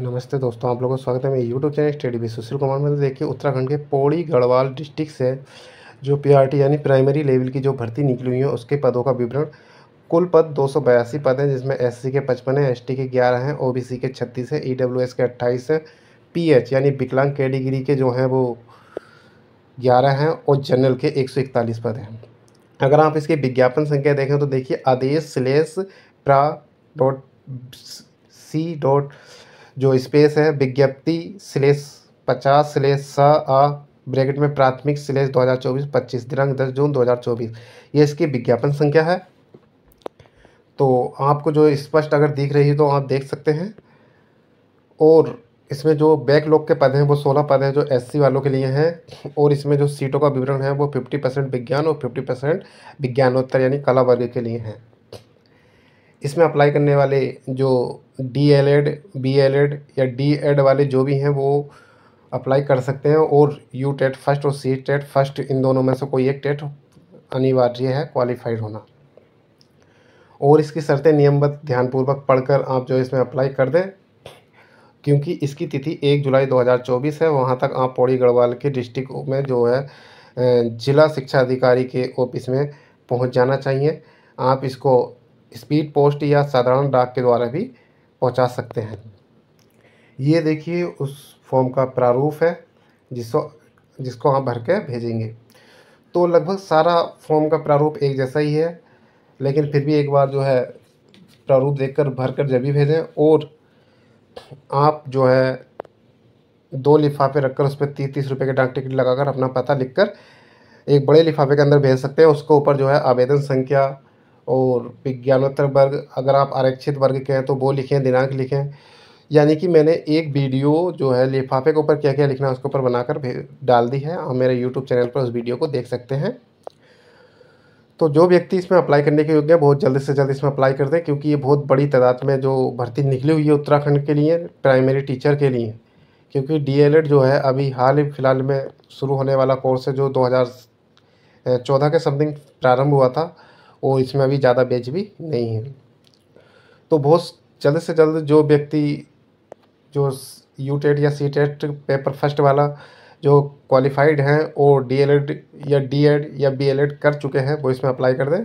नमस्ते दोस्तों आप लोगों का स्वागत है मेरे यूट्यूब चैनल स्टडी भी सुशील कुमार में तो देखिए उत्तराखंड के पौड़ी गढ़वाल डिस्ट्रिक्ट से जो पीआरटी यानी प्राइमरी लेवल की जो भर्ती निकली हुई है उसके पदों का विवरण कुल पद दो पद हैं जिसमें एससी के पचपन हैं एसटी के ग्यारह हैं ओ के छत्तीस हैं ई e के अट्ठाईस हैं पी यानी विकलांग कैटेगरी के जो हैं वो ग्यारह हैं और जनरल के एक पद हैं अगर आप इसके विज्ञापन संख्या देखें तो देखिए आदेश स्लेस प्रा डॉट सी डॉट जो स्पेस है विज्ञप्ति स्लेस पचास स्लेस स अ ब्रैकेट में प्राथमिक स्लेस 2024 25 दिनांक 10 जून 2024 ये इसकी विज्ञापन संख्या है तो आपको जो स्पष्ट अगर दिख रही है तो आप देख सकते हैं और इसमें जो बैकलॉग के पद हैं वो सोलह पद हैं जो एससी वालों के लिए हैं और इसमें जो सीटों का विवरण है वो फिफ्टी परसेंट विज्ञान और फिफ्टी परसेंट विज्ञानोत्तर यानी कला वर्ग के लिए हैं इसमें अप्लाई करने वाले जो D L Ed B L Ed या डी एड वाले जो भी हैं वो अप्लाई कर सकते हैं और यू टेट फर्स्ट और सी टेट फर्स्ट इन दोनों में से कोई एक टेट अनिवार्य है क्वालिफाइड होना और इसकी शर्तें नियमबद्ध ध्यानपूर्वक पढ़कर आप जो इसमें अप्लाई कर दें क्योंकि इसकी तिथि एक जुलाई 2024 है वहाँ तक आप पौड़ी गढ़वाल के डिस्ट्रिक्ट में जो है ज़िला शिक्षा अधिकारी के ऑफिस में पहुँच जाना चाहिए आप इसको स्पीड पोस्ट या साधारण डाक के द्वारा भी पहुंचा सकते हैं ये देखिए उस फॉर्म का प्रारूप है जिसको जिसको आप भर के भेजेंगे तो लगभग सारा फॉर्म का प्रारूप एक जैसा ही है लेकिन फिर भी एक बार जो है प्रारूप देख भर भरकर जब भी भेजें और आप जो है दो लिफाफे रखकर उस पर तीस तीस रुपये के डाक टिकट लगाकर अपना पता लिखकर एक बड़े लिफाफे के अंदर भेज सकते हैं उसको ऊपर जो है आवेदन संख्या और विज्ञानोत्तर वर्ग अगर आप आरक्षित वर्ग के हैं तो वो लिखें दिनांक लिखें यानी कि मैंने एक वीडियो जो है लिफाफे के ऊपर क्या क्या लिखना है उसके ऊपर बनाकर डाल दी है आप मेरे यूट्यूब चैनल पर उस वीडियो को देख सकते हैं तो जो व्यक्ति इसमें अप्लाई करने के योग्य है बहुत जल्द से जल्द इसमें अप्लाई कर दें क्योंकि ये बहुत बड़ी तादाद में जो भर्ती निकली हुई है उत्तराखंड के लिए प्राइमरी टीचर के लिए क्योंकि डी जो है अभी हाल ही फ़िलहाल में शुरू होने वाला कोर्स है जो दो के समथिंग प्रारंभ हुआ था और इसमें अभी ज़्यादा बेच भी नहीं है तो बहुत जल्द से जल्द जो व्यक्ति जो यू टेट e या सी टेट पेपर फर्स्ट वाला जो क्वालिफाइड हैं वो डी एल एड या डी एड e या बी एल एड कर चुके हैं वो इसमें अप्लाई कर दें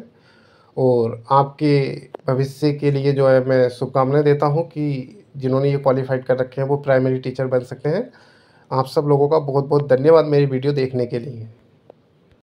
और आपके भविष्य के लिए जो है मैं शुभकामनाएं देता हूं कि जिन्होंने ये क्वालिफाइड कर रखे हैं वो प्राइमरी टीचर बन सकते हैं आप सब लोगों का बहुत बहुत धन्यवाद मेरी वीडियो देखने के लिए